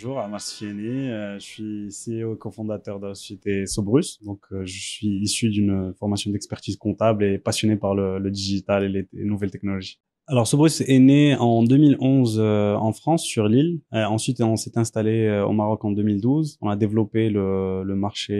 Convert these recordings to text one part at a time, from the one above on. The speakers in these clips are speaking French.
bonjour, Amas euh, je suis CEO et cofondateur de la société Sobrus. Donc, euh, je suis issu d'une formation d'expertise comptable et passionné par le, digital et les, nouvelles technologies. Alors, Sobrus est né en 2011 euh, en France, sur l'île. ensuite, on s'est installé au Maroc en 2012. On a développé le marché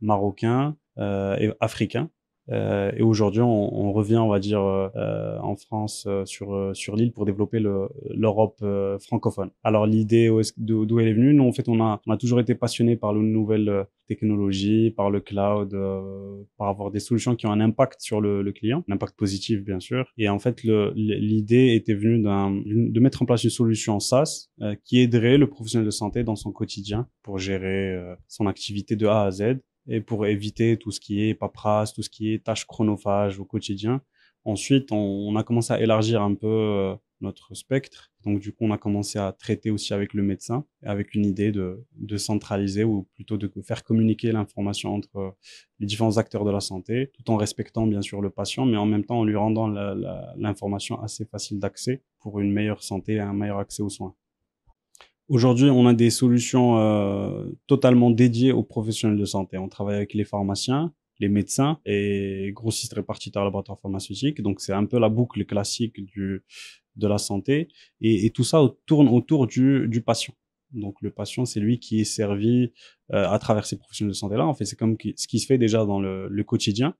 marocain et africain. Euh, et aujourd'hui, on, on, revient, on va dire, euh, euh, en France sur sur l'île pour développer l'Europe francophone. Alors l'idée d'où elle est venue Nous, en fait, on a on a toujours été passionné par les nouvelles technologies, par le cloud, par avoir des solutions qui ont un impact sur le, le client, un impact positif bien sûr. Et en fait, l'idée était venue de mettre en place une solution SaaS qui aiderait le professionnel de santé dans son quotidien pour gérer son activité de A à Z et pour éviter tout ce qui est paperasse, tout ce qui est tâches chronophages au quotidien. Ensuite, on, a commencé à élargir un peu euh, notre spectre. Donc, du coup, on a commencé à traiter aussi avec le médecin, avec une idée de, de centraliser ou plutôt de faire communiquer l'information entre euh, les différents acteurs de la santé, tout en respectant bien sûr le patient, mais en même temps en lui rendant l'information assez facile d'accès pour une meilleure santé et un meilleur accès aux soins. Aujourd'hui, on a des solutions euh, totalement dédiées aux professionnels de santé. On travaille avec les pharmaciens, les médecins et grossistes répartiteurs laboratoires pharmaceutiques. Donc, c'est un peu la boucle classique du, de la santé. Et, et tout ça tourne autour du, du patient. Donc, le patient, c'est lui qui est servi euh, à travers ces professionnels de santé-là. En fait, c'est comme ce qui se fait déjà dans le, le quotidien.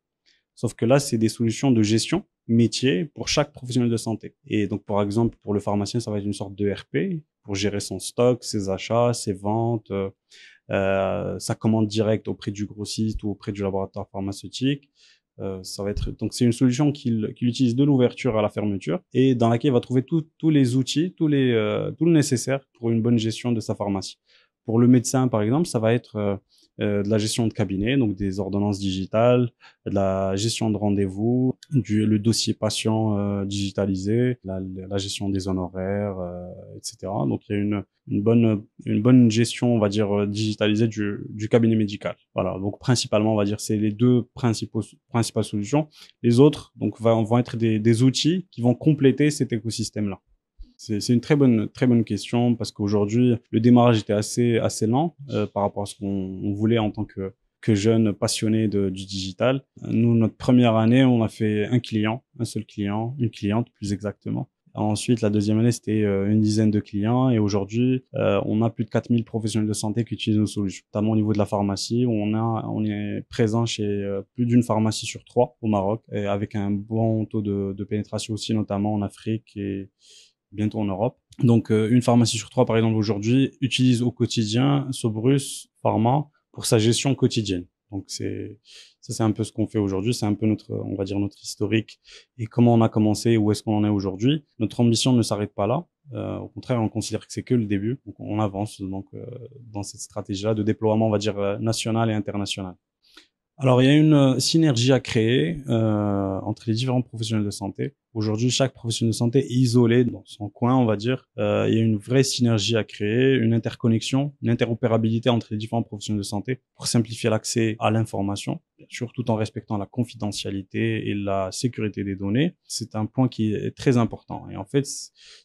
Sauf que là, c'est des solutions de gestion métier pour chaque professionnel de santé. Et donc, par exemple, pour le pharmacien, ça va être une sorte de RP gérer son stock, ses achats, ses ventes, euh, euh, sa commande directe auprès du grossiste ou auprès du laboratoire pharmaceutique. Euh, ça va être donc c'est une solution qu'il utilise de l'ouverture à la fermeture et dans laquelle il va trouver tous les outils, les tout le nécessaire pour une bonne gestion de sa pharmacie. Pour le médecin par exemple, ça va être de la gestion de cabinet, donc des ordonnances digitales, de la gestion de rendez-vous, du, le dossier patient euh, digitalisé, la, la, gestion des honoraires, euh, etc. Donc il y a une, une, bonne une bonne gestion, on va dire euh, digitalisée du, du cabinet médical. Voilà. Donc principalement, on va dire c'est les deux principaux principales solutions. Les autres donc vont, vont être des, des outils qui vont compléter cet écosystème là. C'est une très bonne, très bonne question parce qu'aujourd'hui, le démarrage était assez, assez lent euh, par rapport à ce qu'on voulait en tant que, que jeunes passionnés de, du digital. Nous, notre première année, on a fait un client, un seul client, une cliente plus exactement. Ensuite, la deuxième année, c'était euh, une dizaine de clients. Et aujourd'hui, euh, on a plus de 4000 professionnels de santé qui utilisent nos solutions, notamment au niveau de la pharmacie. Où on, a, on est présent chez euh, plus d'une pharmacie sur trois au Maroc, et avec un bon taux de, pénétration aussi, notamment en Afrique et bientôt en Europe. Donc, une pharmacie sur trois, par exemple, aujourd'hui, utilise au quotidien Sobrus Pharma pour sa gestion quotidienne. Donc c'est ça, c'est un peu ce qu'on fait aujourd'hui. C'est un peu notre, on va dire notre historique et comment on a commencé, où est-ce qu'on en est aujourd'hui. Notre ambition ne s'arrête pas là. Euh, au contraire, on considère que c'est que le début. Donc on avance donc euh, dans cette stratégie-là de déploiement, on va dire euh, national et international. Alors, il y a une euh, synergie à créer euh, entre les différents professionnels de santé. Aujourd'hui, chaque professionnel de santé est isolé dans son coin, on va dire. Euh, il y a une vraie synergie à créer, une interconnexion, une interopérabilité entre les différents professionnels de santé pour simplifier l'accès à l'information surtout en respectant la confidentialité et la sécurité des données. C'est un point qui est très important. Et en fait,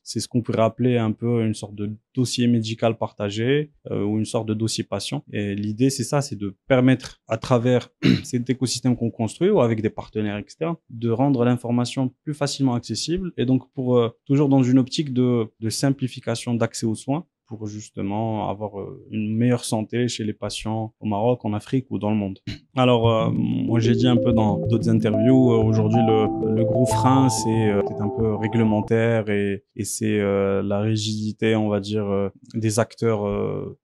c'est ce qu'on pourrait appeler un peu une sorte de dossier médical partagé euh, ou une sorte de dossier patient. Et l'idée, c'est ça, c'est de permettre à travers cet écosystème qu'on construit ou avec des partenaires externes de rendre l'information plus facilement accessible et donc pour euh, toujours dans une optique de simplification d'accès aux soins pour justement avoir euh, une meilleure santé chez les patients au Maroc, en Afrique ou dans le monde. Alors, euh, moi j'ai dit un peu dans d'autres interviews, euh, aujourd'hui le, gros frein c'est un peu réglementaire et, c'est la rigidité, on va dire, des acteurs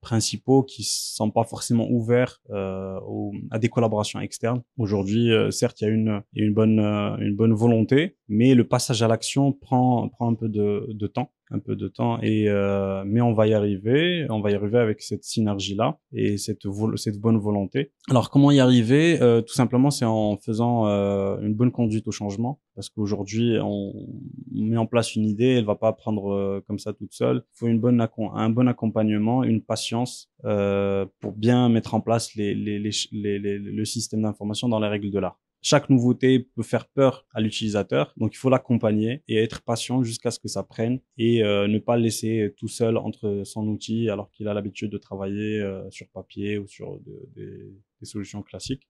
principaux qui sont pas forcément ouverts à des collaborations externes. Aujourd'hui, certes, il y a une, bonne, une bonne volonté, mais le passage à l'action prend, prend un peu de temps un peu de temps et euh, mais on va y arriver on va y arriver avec cette synergie là et cette cette bonne volonté alors comment y arriver euh, tout simplement c'est en faisant euh, une bonne conduite au changement parce qu'aujourd'hui on met en place une idée elle va pas prendre euh, comme ça toute seule il faut une bonne un bon accompagnement une patience euh, pour bien mettre en place les, les, les, les le système d'information dans les règles de l'art chaque nouveauté peut faire peur à l'utilisateur, donc il faut l'accompagner et être patient jusqu'à ce que ça prenne et euh, ne pas le laisser euh, tout seul entre son outil alors qu'il a l'habitude de travailler euh, sur papier ou sur des solutions classiques.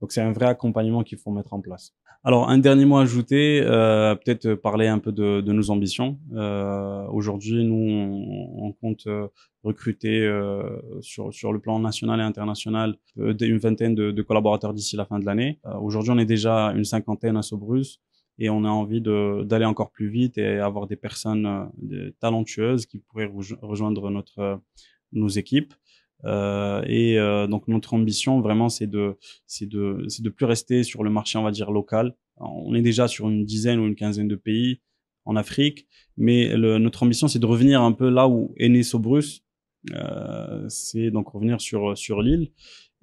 Donc c'est un vrai accompagnement qu'il faut mettre en place. Alors un dernier mot à ajouter, euh, peut-être parler un peu de, de nos ambitions. Euh, Aujourd'hui, nous on, compte euh, recruter euh, sur sur le plan national et international euh, une vingtaine de, de collaborateurs d'ici la fin de l'année. Euh, aujourd'hui, on est déjà une cinquantaine à Sobrus et on a envie d'aller encore plus vite et avoir des personnes talentueuses qui pourraient rejoindre notre nos équipes. Euh, et euh, donc notre ambition vraiment c'est de c'est de c'est de plus rester sur le marché on va dire local. On est déjà sur une dizaine ou une quinzaine de pays en Afrique, mais le, notre ambition c'est de revenir un peu là où est né Sobrus. Euh, c'est donc revenir sur sur l'île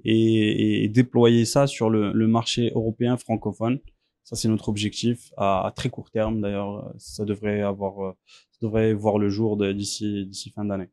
et, et, déployer ça sur le, le marché européen francophone. Ça c'est notre objectif à, à très court terme d'ailleurs. Ça devrait avoir ça devrait voir le jour d'ici d'ici fin d'année.